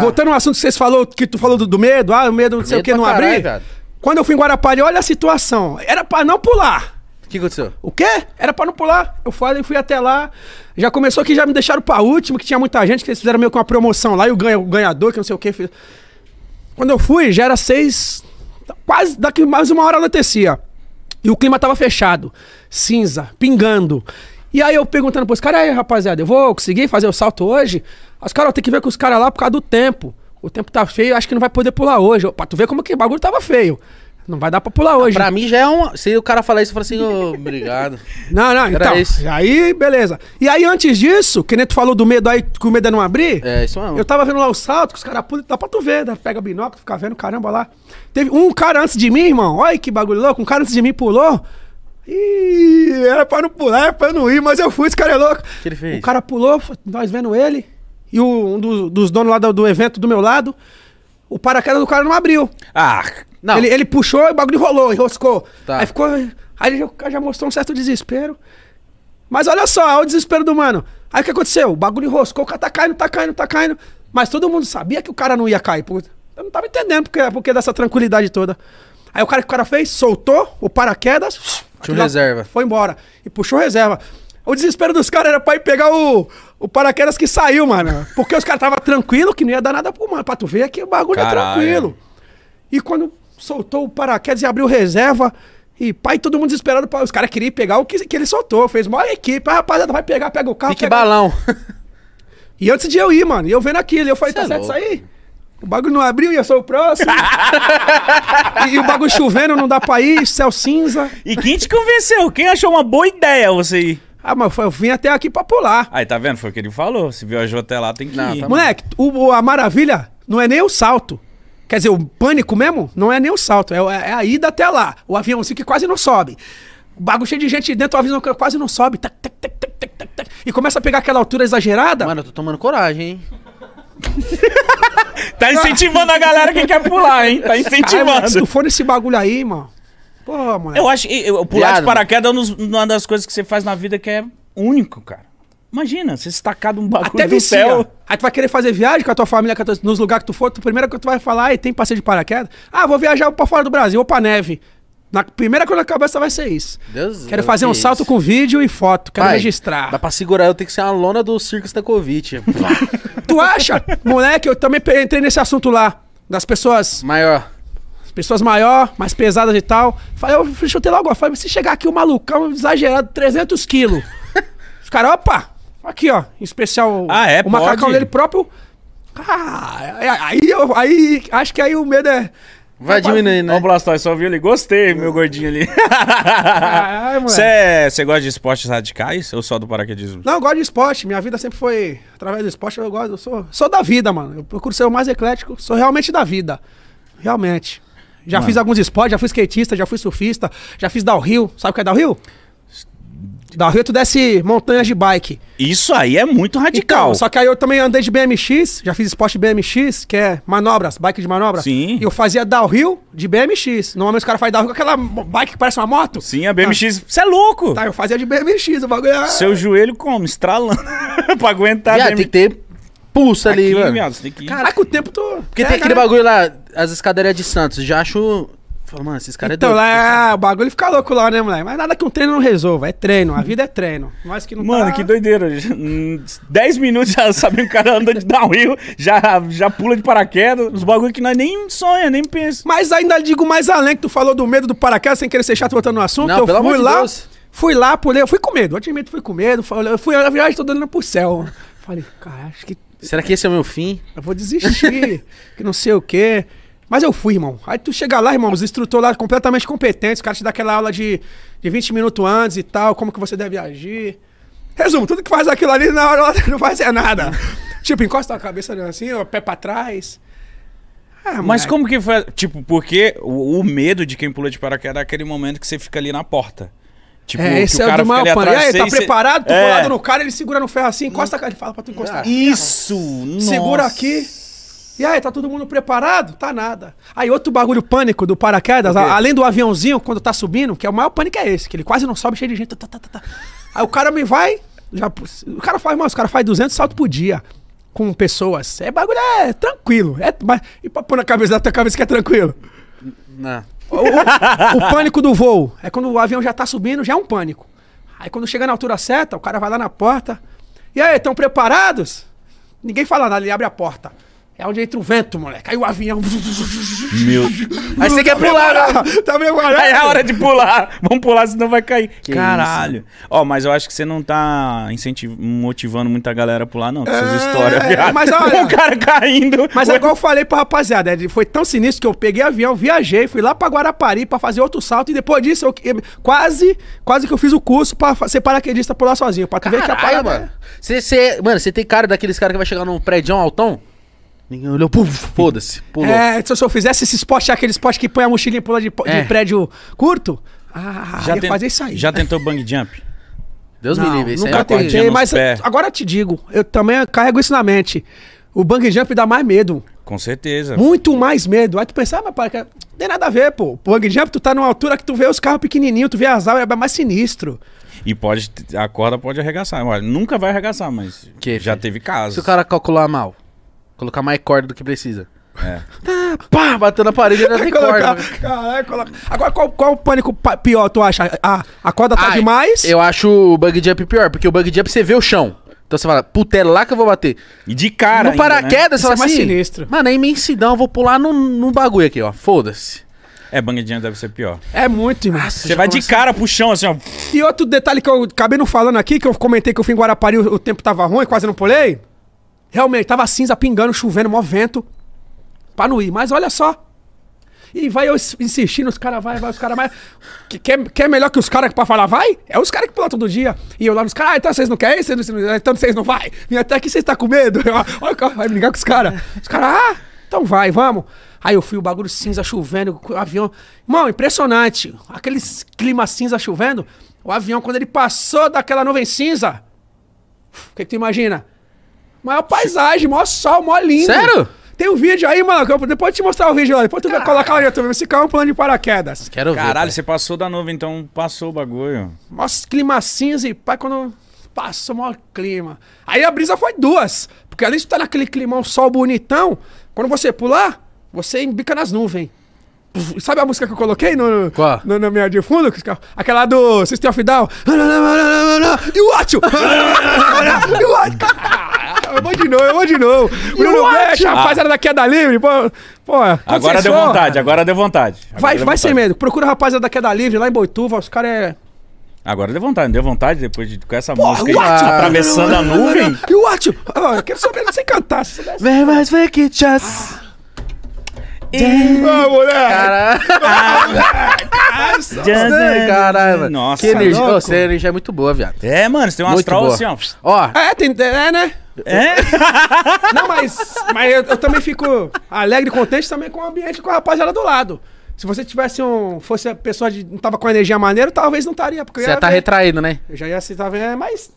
Voltando ao assunto que vocês falou, que tu falou do, do medo, ah, o medo não sei o que, não abrir. Quando eu fui em Guarapari, olha a situação. Era pra não pular. O que aconteceu? O quê? Era pra não pular. Eu falei, fui até lá. Já começou que já me deixaram pra último, que tinha muita gente, que eles fizeram meio que uma promoção lá, e o, ganha, o ganhador, que não sei o que. Fez... Quando eu fui, já era seis. Quase, daqui mais uma hora anoitecia. E o clima tava fechado. Cinza, pingando. E aí eu perguntando pros caras, aí rapaziada, eu vou conseguir fazer o salto hoje? Os caras, tem que ver com os caras lá por causa do tempo. O tempo tá feio, acho que não vai poder pular hoje. Pra tu ver como que o bagulho tava feio. Não vai dar pra pular ah, hoje. Pra mim já é um. Se o cara falar isso, eu falo assim, oh, obrigado. não, não, Era então. Isso. Aí, beleza. E aí, antes disso, que nem tu falou do medo aí, que o medo é não abrir. É, isso mesmo. Eu tava vendo lá o salto, que os caras pulam, dá pra tu ver, né? pega binóculo, fica vendo, caramba lá. Teve um cara antes de mim, irmão, olha que bagulho louco, um cara antes de mim pulou era pra não pular, era pra não ir, mas eu fui, esse cara é louco. O que ele fez? O cara pulou, nós vendo ele, e o, um dos, dos donos lá do, do, evento do meu lado, o paraquedas do cara não abriu. Ah, não. Ele, ele puxou e o bagulho rolou, enroscou. Tá. Aí ficou. Aí já, já mostrou um certo desespero. Mas olha só, olha o desespero do mano. Aí o que aconteceu? O bagulho enroscou, o cara tá caindo, tá caindo, tá caindo. Mas todo mundo sabia que o cara não ia cair. Puta. Eu não tava entendendo porque, porque dessa tranquilidade toda. Aí o cara que o cara fez, soltou o paraquedas tinha reserva. Foi embora. E puxou reserva. O desespero dos caras era pra ir pegar o, o paraquedas que saiu, mano. Porque os caras estavam tranquilos que não ia dar nada pro mano. Pra tu ver que o bagulho é Caralho. é tranquilo. E quando soltou o paraquedas e abriu reserva. E pai, todo mundo desesperado. Pra... Os caras queriam pegar o que, que ele soltou. Fez maior equipe. Ah, rapaziada, vai pegar, pega o carro. que balão. e antes de eu ir, mano, eu vendo aquilo, eu falei, Cê é tá é certo louco. isso aí? O bagulho não abriu e eu sou o próximo. e, e, o bagulho chovendo, não dá pra ir, céu cinza. E quem te convenceu? Quem achou uma boa ideia você ir? Ah, mas eu vim até aqui pra pular. Aí, tá vendo? Foi o que ele falou. Se viajou até lá, tem que não, ir. Tá Moleque, o, a maravilha não é nem o salto. Quer dizer, o pânico mesmo não é nem o salto. É, é, é a ida até lá. O aviãozinho que quase não sobe. O bagulho cheio de gente dentro, o avião quase não sobe. Tac, tac, tac, tac, tac, tac, e começa a pegar aquela altura exagerada. Mano, eu tô tomando coragem, hein? Tá ah. incentivando a galera que quer pular, hein? Tá incentivando. se tu for nesse bagulho aí, mano. Porra, mano. Eu acho. Eu, eu pular Viado, de né? paraquedas é uma das coisas que você faz na vida que é único, cara. Imagina, você se tacar de um bagulho Até do vicia. céu. Aí tu vai querer fazer viagem com a tua família, a tua, nos lugares que tu for, tu, primeiro que tu vai falar, e tem passeio de paraquedas? Ah, vou viajar pra fora do Brasil, ou pra neve. Na primeira coisa na cabeça vai ser isso. Deus quero Deus fazer um salto com vídeo e foto, quero Pai, registrar. Dá pra segurar, eu tenho que ser a lona do Circo Covid Tu acha? Moleque, eu também entrei nesse assunto lá. Das pessoas. Maior. Pessoas maior, mais pesadas e tal. Falei, eu chutei logo, ó. Falei, se chegar aqui o um malucão exagerado, 300 quilos. Os caras, opa, aqui, ó. Em especial, ah, é, o macacão dele próprio. Ah, aí, eu, aí acho que aí o medo é. Vai diminuir né? Ó, o Blastoise só viu ele. Gostei, meu gordinho ali. Ai, Você é, gosta de esportes radicais ou só do paraquedismo? Não, eu gosto de esporte. Minha vida sempre foi através do esporte. Eu gosto, eu sou, sou da vida, mano. Eu procuro ser o mais eclético. Sou realmente da vida. Realmente. Já mano. fiz alguns esportes, já fui skatista, já fui surfista, já fiz downhill. Sabe o que é downhill? Na Rio tu desce montanhas de bike. Isso aí é muito então, radical. Então, só que aí eu também andei de BMX, já fiz esporte BMX, que é manobras, bike de manobra. Sim. E eu fazia downhill de BMX. Normalmente os caras fazem downhill com aquela bike que parece uma moto. Sim, a BMX. Você tá. é louco! Tá, eu fazia de BMX, o bagulho Seu joelho como? Estralando pra aguentar Viado, tem que ter pulsa ali, Aqui, mano. Caraca, o tempo todo. Porque é, tem aquele cara... bagulho lá, as escadarias de Santos. Já acho mano, esses caras é então, é doido. Então, lá, o bagulho fica louco lá, né, moleque? Mas nada que um treino não resolva. É treino, a vida é treino. Nós que não Mano, tá... que doideira. Dez minutos já sabemos que o cara anda de downhill, já, já pula de paraquedas. Os bagulhos que nós nem sonha, nem pensa. Mas ainda digo mais além que tu falou do medo do paraquedas, sem querer ser chato voltando no assunto. Não, eu fui lá. Deus. Fui lá, pulei, eu fui com medo, eu fui com medo. eu fui, na viagem tô dando pro céu. Falei, cara, acho que. Será que esse é o meu fim? Eu vou desistir, que não sei o quê. Mas eu fui, irmão. Aí tu chega lá, irmão, os instrutores lá completamente competentes, o cara te dá aquela aula de, de 20 minutos antes e tal, como que você deve agir. Resumo, tudo que faz aquilo ali na hora não faz é nada. tipo, encosta a cabeça assim, o pé pra trás. Ah, Mas como que foi? Tipo, porque o, o, medo de quem pula de paraquedas é aquele momento que você fica ali na porta. Tipo, é, esse é o cara é o maior fica ali e aí, tá cê... preparado? Tu é. colado no cara, ele segura no ferro assim, encosta a cara, ele fala pra tu encostar. Isso! Segura aqui. E aí, tá todo mundo preparado? Tá nada. Aí, outro bagulho pânico do paraquedas, a, além do aviãozinho, quando tá subindo, que é o maior pânico é esse, que ele quase não sobe cheio de gente. Tá, tá, tá, tá. aí o cara me vai. Já, o cara faz, mano, o cara faz 200 saltos por dia com pessoas. É bagulho, é tranquilo. É, mas, e pra pôr na cabeça da tua cabeça que é tranquilo? Não. O, o, o, pânico do voo é quando o avião já tá subindo, já é um pânico. Aí quando chega na altura certa, o cara vai lá na porta. E aí, estão preparados? Ninguém fala nada, ele abre a porta. É onde entra o vento, moleque. Caiu o avião. Meu. Aí você quer tá pular. Meio tá meio agora? Aí é a hora de pular. Vamos pular, senão vai cair. Que Caralho. Isso? Ó, mas eu acho que você não tá incentivando, motivando muita galera a pular, não. Com é, essas histórias. É, mas olha. o cara caindo. Mas é igual eu falei pra rapaziada. É foi tão sinistro que eu peguei avião, viajei, fui lá pra Guarapari pra fazer outro salto. E depois disso, eu, quase, quase que eu fiz o curso pra ser paraquedista pular sozinho. Pra tu Caralho, ver que a parada. Mano, você é tem cara daqueles caras que vai chegar num prédio altão? Ninguém olhou, puf, foda-se, pulou. É, se eu fizesse esse spot, aquele spot que põe a mochilinha e pula de, é. prédio curto, ah, já ia fazer isso aí. Já tentou bang jump? Deus não, me livre, isso nunca é tentei, mas pé. agora te digo, eu também carrego isso na mente. O bang jump dá mais medo. Com certeza. Muito mais medo. Aí tu pensa, ah, mas para, não tem nada a ver, pô. Bang jump, tu tá numa altura que tu vê os carros pequenininhos, tu vê as árvores, é mais sinistro. E pode, a corda pode arregaçar. Olha, nunca vai arregaçar, mas que, já filho? teve casos. Se o cara calcular mal. Colocar mais corda do que precisa. É. Tá, pá, batendo na parede, ainda tem corda. Né? Caralho, coloca. Agora, qual, qual o pânico pior, tu acha? A, a corda tá Ai, demais? Eu acho o bug jump pior, porque o bug jump você vê o chão. Então você fala, puta, é lá que eu vou bater. E de cara. No né? paraquedas, né? você é fala é mais assim, sinistro. Mano, é imensidão, eu vou pular num, num bagulho aqui, ó. Foda-se. É, bungee jump deve ser pior. É muito, irmão. Você vai de cara pro chão, assim, ó. E outro detalhe que eu acabei não falando aqui, que eu comentei que eu fui em Guarapari o, o tempo tava ruim, quase não pulei. Realmente, tava cinza, pingando, chovendo, mó vento. Pra não ir. Mas olha só. E vai eu insistindo, os caras vai, vai, os caras vai. Quer, é, é melhor que os caras pra falar vai? É os caras que plantam todo dia. E eu lá nos caras, ah, então vocês não querem? Vocês não, então vocês não vai? Vem até aqui vocês tá com medo? olha, vai brigar com os caras. Os caras, ah, então vai, vamos. Aí eu fui, o bagulho cinza chovendo, o avião. Irmão, impressionante. Aquele clima cinza chovendo, o avião, quando ele passou daquela nuvem cinza, o que, que tu imagina? Maior paisagem, maior sol, maior lindo. Sério? Tem um vídeo aí, mano. Eu, depois te mostrar o vídeo lá. Depois tu Caralho. colocar lá no YouTube. Esse carro é um plano de paraquedas. Quero Caralho, ver. Caralho, você passou da nuvem, então passou o bagulho. Nossa, clima cinza e pai, quando passa o maior clima. Aí a brisa foi duas. Porque além de tá naquele climão, sol bonitão, quando você pular, você embica nas nuvens. Sabe a música que eu coloquei no, Qual? no, no minha de fundo? Aquela do System of Down. You watch you! eu vou de novo, eu vou de novo. Bruno rapaz ah. rapaziada da Queda Livre. Pô, pô é. agora deu vontade, agora deu vontade. Agora vai deu vai vontade. sem medo. Procura a rapaziada da Queda Livre lá em Boituva. Os caras é. Agora deu vontade, deu vontade depois de com essa música aí, tá atravessando a nuvem. E o Atio? Eu quero saber você cantar. Vem mais ver que chas. Vamos, moleque! Ah, Caralho! Caralho, Nossa, Que energia, é muito boa, viado. É, mano, você tem um muito astral boa. assim, ó. ó. É, tem, é, né? É? é. Não, mas, mas eu, eu também fico alegre e contente também com o ambiente com a rapaziada do lado. Se você tivesse um. fosse a pessoa de. não tava com energia maneira, talvez não estaria. você ia tá ver, retraído, né? Eu já ia se tava. É, mas.